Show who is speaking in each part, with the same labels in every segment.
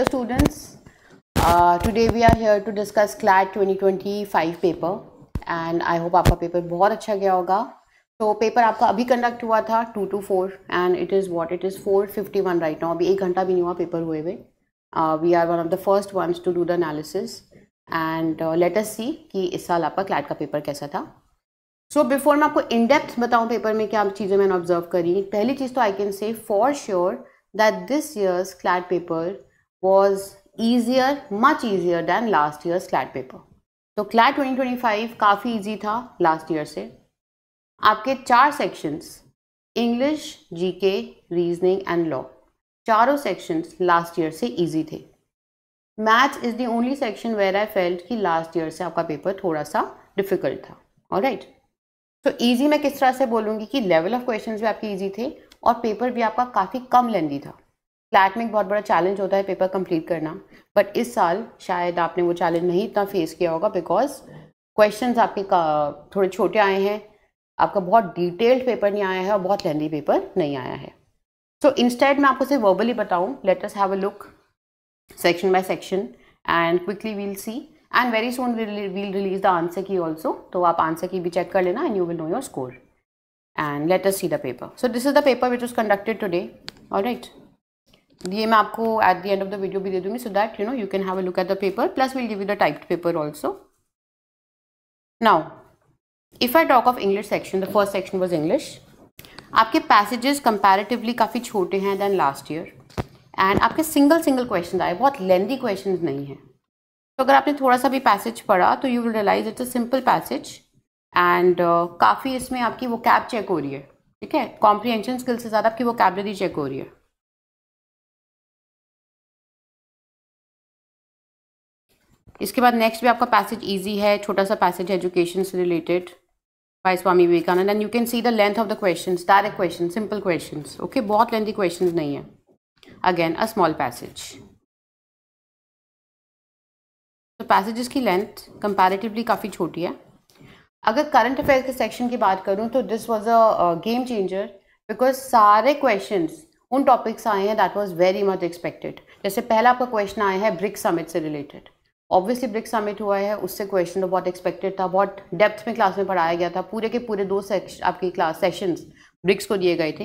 Speaker 1: Hello students, uh, today we are here to discuss CLAT 2025 paper and I hope आपका paper बहुत अच्छा गया होगा तो paper आपका अभी conduct हुआ था 2 to 4 and it is what it is 4:51 right now अभी एक घंटा भी नहीं हुआ paper हुए हुए we are one of the first ones to do the analysis and uh, let us see कि इस साल आपका CLAT का paper kaisa tha so so before मैं आपको इन डेप्थ बताऊं पेपर में क्या चीज़ें मैंने ऑब्जर्व करी पहली चीज़ तो I can say for sure that this year's CLAT paper was easier, much easier than last year's CLAT paper. तो क्लैट 2025 काफ़ी इजी था लास्ट ईयर से आपके चार sections English GK reasoning and law चारों सेक्शंस लास्ट ईयर से easy थे maths is the only section where I felt कि लास्ट ईयर से आपका पेपर थोड़ा सा डिफिकल्ट था और राइट तो ईजी मैं किस तरह से बोलूँगी कि लेवल ऑफ क्वेश्चन भी आपके ईजी थे और पेपर भी आपका काफ़ी कम लेंदी था क्लैट में एक बहुत बड़ा चैलेंज होता है पेपर कंप्लीट करना बट इस साल शायद आपने वो चैलेंज नहीं इतना फेस किया होगा बिकॉज क्वेश्चंस आपके थोड़े छोटे आए हैं आपका बहुत डिटेल्ड पेपर नहीं आया है और बहुत लेंदी पेपर नहीं आया है सो इंस्टेड मैं आपको सिर्फ वर्बली बताऊँ let's have a look section by section and quickly we'll see and very soon we'll release the answer key also तो आप आंसर की भी चेक कर लेना and you will know your score and let's see the paper so this is the paper which is conducted today और right ये मैं आपको at the end of the video भी दे दूंगी so that you no you can have a look at the paper plus will give you the typed paper also now if I talk of English section the first section was English आपके passages comparatively काफ़ी छोटे हैं than last year and आपके single single question आए बहुत lengthy question नहीं हैं तो अगर आपने थोड़ा सा भी पैसेज पढ़ा तो you will realise it's a simple passage and काफ़ी इसमें आपकी वो कैब चेक हो रही है ठीक है कॉम्प्रीहेंशन स्किल से ज़्यादा आपकी वो कैबलरी चेक हो रही है इसके बाद नेक्स्ट भी आपका पैसेज ईजी है छोटा सा पैसेज एजुकेशन से related by Swami Vivekananda and you can see the length of the question direct question simple question okay बहुत लेंथी क्वेश्चन नहीं है अगेन अ स्मॉल पैसेज तो पैसेजेस की लेंथ कंपैरेटिवली काफ़ी छोटी है अगर करंट अफेयर के सेक्शन की बात करूँ तो this was a game changer because सारे क्वेश्चन उन टॉपिक्स आए हैं that was very much expected जैसे पहला आपका क्वेश्चन आया है ब्रिक्स समिट से रिलेटेड ऑब्वियसली ब्रिक्स समिट हुआ है उससे क्वेश्चन तो बहुत एक्सपेक्टेड था बहुत डेप्थ में क्लास में पढ़ाया गया था पूरे के पूरे दो सेक्शन आपकी क्लास सेशंस ब्रिक्स को दिए गए थे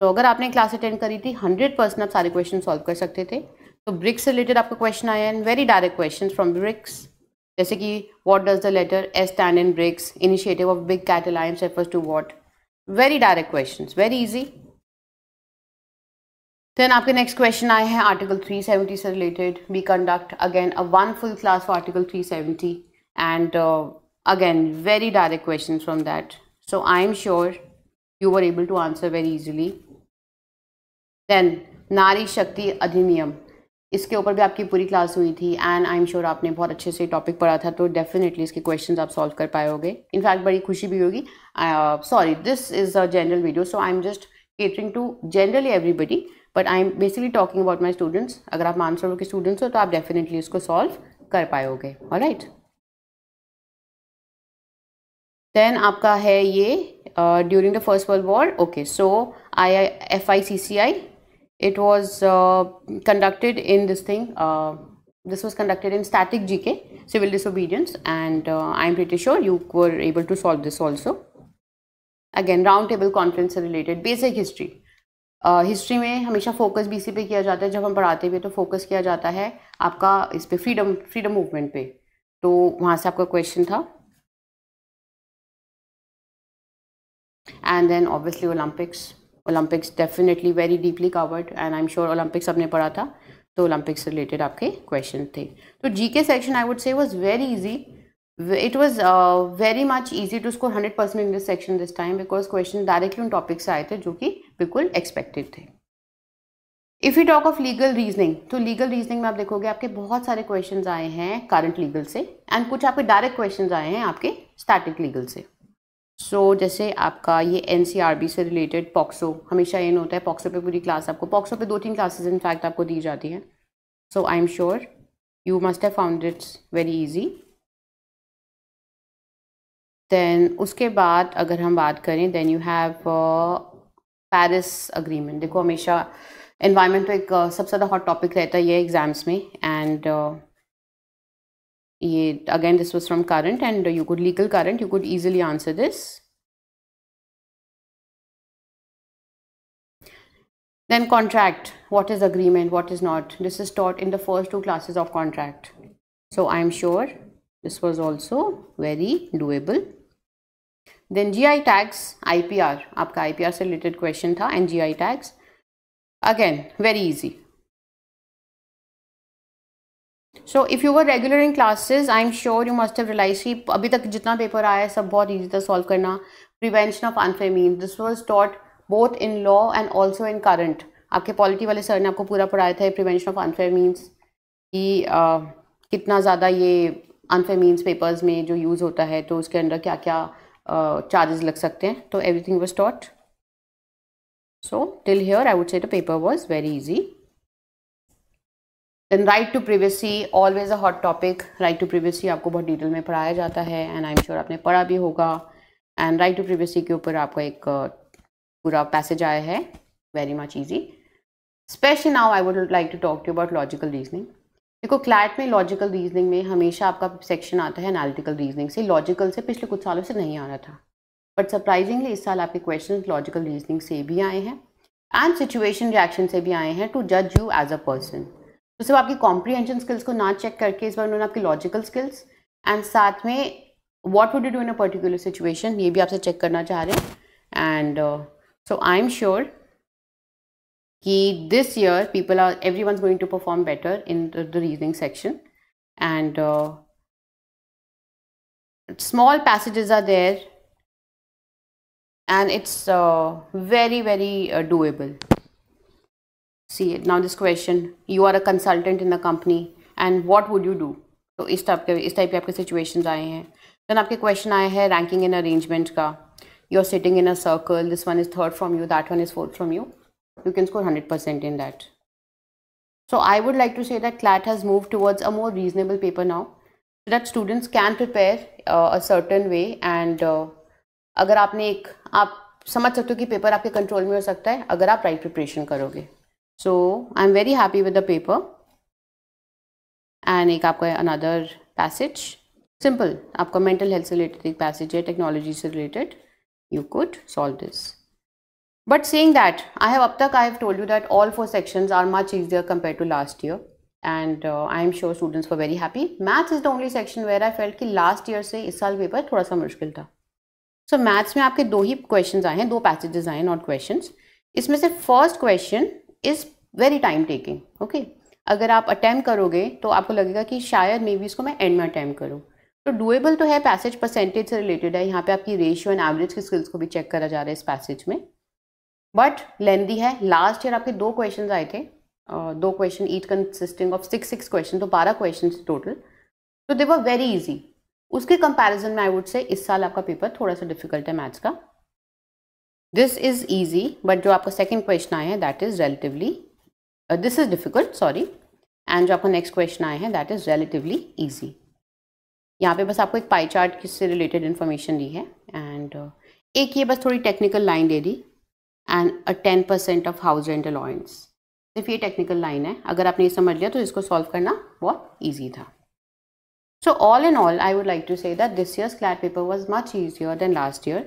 Speaker 1: तो अगर आपने क्लास अटेंड करी थी हंड्रेड परसेंट आप सारे क्वेश्चन सॉल्व कर सकते थे तो ब्रिक्स से रिलेटेड आपका क्वेश्चन आया and very direct question from BRICS जैसे कि what does the letter S stand in BRICS initiative of big cat alliance refers to what very direct question very easy then आपके next question आए हैं article 370 से related we conduct again a one full class for article 370 and again very direct question from that so I am sure you are able to answer very easily then Nari Shakti अधिनियम इसके ऊपर भी आपकी पूरी class हुई थी and I am sure आपने बहुत अच्छे से टॉपिक पढ़ा था तो डेफिनेटली इसके क्वेश्चन आप सॉल्व कर पाए होगे इनफैक्ट बड़ी खुशी भी होगी sorry this is a general video so I am just catering to generally everybody but I am basically talking about my students अगर आप मानसरोवर के स्टूडेंट्स हो तो आप डेफिनेटली इसको सॉल्व कर पाओगे और राइट देन आपका है ये during the first world war okay so I F I C C I it was uh, conducted in this thing uh, this was conducted in static gk civil disobedience and uh, i'm pretty sure you were able to solve this also again roundtable conference related basic history history में हमेशा focus BC पे किया जाता है जब हम पढ़ाते हुए तो फोकस किया जाता है आपका इस पर फ्रीडम फ्रीडम मूवमेंट पे तो वहाँ से आपका क्वेश्चन था and then obviously Olympics Olympics definitely very deeply covered and I am sure Olympics आपने पढ़ा था तो ओलंपिक्स रिलेटेड आपके क्वेश्चन थे तो G K section I would say was very easy it was very much easy to score hundred percent in this section this time because question directly उन topic से आए थे जो कि बिल्कुल एक्सपेक्टेड थे if you talk of legal reasoning तो legal reasoning में आप देखोगे आपके बहुत सारे क्वेश्चन आए हैं करंट लीगल से एंड कुछ आपके डायरेक्ट क्वेश्चन आए हैं आपके स्टैटिक लीगल से सो so, जैसे आपका ये एन सी आर बी से रिलेटेड पॉक्सो हमेशा इन होता है पॉक्सो पे पूरी क्लास आपको पॉक्सो पे दो तीन क्लासेज इनफैक्ट आपको दी जाती हैं so I am sure you must have found it's very easy then उसके बाद अगर हम बात करें then you have Paris agreement देखो हमेशा इन्वायरमेंट तो एक uh, सबसे ज़्यादा हॉट टॉपिक रहता है ये एग्ज़ाम्स में एंड uh, ये again this was from current and you could legal current you could easily answer this then contract what is agreement what is not this is taught in the first two classes of contract so I am sure This was also very doable. Then GI tags, IPR, आपका IPR से related question था and GI tags. Again, very easy. So if you were regular in classes I am sure you must have realised की अभी तक जितना paper आया है सब बहुत ईजी था सॉल्व करना प्रिवेंशन ऑफ अनफेमीन this was taught both in law and also in current आपके पॉलिटी वाले सर ने आपको पूरा पढ़ाया था प्रिवेंशन ऑफ अनफेमीन्स कि कितना ज़्यादा ये मीन्स पेपर्स में जो यूज़ होता है तो उसके अंडर क्या क्या चार्जेस लग सकते हैं तो everything was taught so till here I would say paper was very easy then right to privacy always a hot topic right to privacy आपको बहुत डिटेल में पढ़ाया जाता है एंड आई एम श्योर आपने पढ़ा भी होगा एंड राइट टू प्रिवेसी के ऊपर आपका एक पूरा पैसेज आया है very much easy specially now I would like to talk to about logical reasoning देखो क्लैट में लॉजिकल रीजनिंग में हमेशा आपका सेक्शन आता है एनालिटिकल रीजनिंग से लॉजिकल से पिछले कुछ सालों से नहीं आ रहा था बट सरप्राइजिंगली इस साल आपके क्वेश्चन लॉजिकल रीजनिंग से भी आए हैं एंड सिचुएशन रिएक्शन से भी आए हैं टू जज यू एज अ पर्सन तो सिर्फ आपकी कॉम्प्रीहेंशन स्किल्स को ना चेक करके इस बार उन्होंने आपकी लॉजिकल स्किल्स एंड साथ में what would you do in a particular situation ये भी आपसे चेक करना चाह रहे हैं and so I am sure कि this year people are every one going to perform better in the reasoning section and uh, small passages are there and it's uh, very very uh, doable see now this question you are a consultant in the company and what would you do तो इस type के इस type के आपके situations आए हैं then आपके question आए हैं रैंकिंग एंड अरेंजमेंट का you are sitting in a circle this one is third from you that one is fourth from you you can score 100% in that. So I would like to say that CLAT has moved towards a more reasonable paper now so that students can prepare uh, a certain way and अगर आपने एक आप समझ सकते हो कि paper आपके control में हो सकता है अगर आप राइट प्रिपरेशन करोगे so I am very happy with the paper and एक आपका अनदर पैसेज सिंपल आपका मेंटल हेल्थ से रिलेटेड एक पैसेज है टेक्नोलॉजी से related you could solve this But saying that, I have तक I have told you that all four sections are much easier compare to last year and I am sure students for very happy maths is the only section where I felt कि last year से इस साल paper थोड़ा सा मुश्किल था सो so, maths में आपके दो ही क्वेश्चन आए हैं दो पैसेजेस आए हैं नॉट क्वेश्चन इसमें से first question is very time taking okay अगर आप अटैम्प्ट करोगे तो आपको लगेगा कि शायद मे बी इसको मैं एंड में अटैम्प करूँ तो डुएबल तो है पैसेज परसेंटेज से रिलेटेड है यहाँ पे आपकी रेशियो एंड एवरेज की स्किल्स को भी चेक करा जा रहा है इस पैसेज में बट लेंदी है लास्ट ईयर आपके दो क्वेश्चन आए थे uh, दो question each consisting of six six question तो बारह क्वेश्चन टोटल तो दे वर वेरी इजी उसके कंपैरिजन में आई वुड से इस साल आपका पेपर थोड़ा सा डिफिकल्ट है मैथ्स का दिस इज ईजी बट जो आपका सेकेंड क्वेश्चन आया है that is relatively this is difficult sorry and जो आपका नेक्स्ट क्वेश्चन आए हैं दैट इज रेलेटिवली ईजी यहाँ पे बस आपको एक पाई चार्ट से रिलेटेड इन्फॉर्मेशन दी है एंड uh, एक ये बस थोड़ी टेक्निकल लाइन दे दी And a 10% of house rent allowance. सिर्फ ये टेक्निकल लाइन है अगर आपने ये समझ लिया तो इसको सॉल्व करना बहुत ईजी था So all in all, I would like to say that this year's CLAT paper was much easier than last year.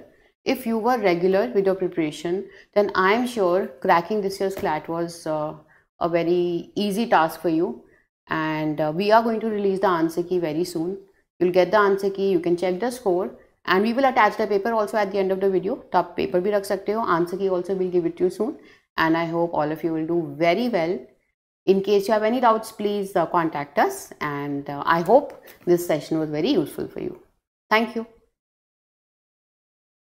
Speaker 1: If you were regular with your preparation, then I am sure cracking this year's CLAT was uh, a very easy task for you. And uh, we are going to release the answer key very soon. You'll get the answer key, you can check the score and we will attach the paper also at the end of the video top paper bhi rakh sakte ho answer key also will give it to you soon and i hope all of you will do very well in case you have any doubts please uh, contact us and uh, i hope this session was very useful for you thank you